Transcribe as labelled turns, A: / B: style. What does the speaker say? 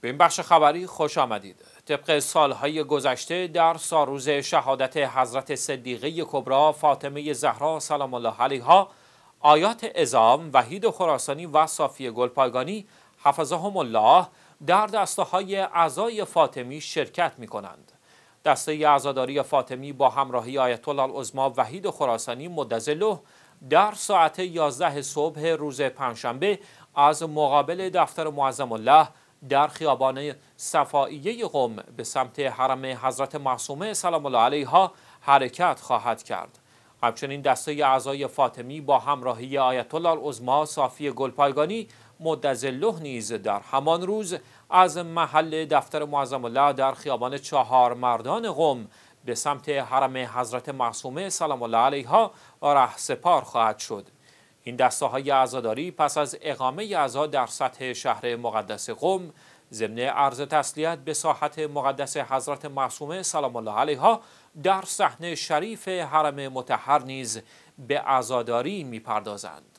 A: به این بخش خبری خوش آمدید طبق سالهای گذشته در ساروز شهادت حضرت صدیقه کبرا فاطمه زهرا سلام الله علیها آیات ازام وحید خراسانی و صافی گلپایگانی حفظهم الله در دسته های اعضای فاطمی شرکت می کنند دسته اعزاداری فاطمی با همراهی آیت الله العظما وحید خراسانی مدزلو در ساعت 11 صبح روز پنجشنبه از مقابل دفتر معظم الله در خیابان صفائیه قم به سمت حرم حضرت معصومه سلام الله علیها حرکت خواهد کرد همچنین دسته اعضای فاطمی با همراهی آیت الله العظما صافی گلپایگانی مدزله نیز در همان روز از محل دفتر معظم الله در خیابان چهار مردان قم به سمت حرم حضرت معصومه سلام الله علیها سپار خواهد شد این دسته های عزاداری پس از اقامه عزا در سطح شهر مقدس قم ضمن عرض تسلیت به ساحت مقدس حضرت معصومه سلام الله علیها در صحنه شریف حرم متحر نیز به عزاداری میپردازند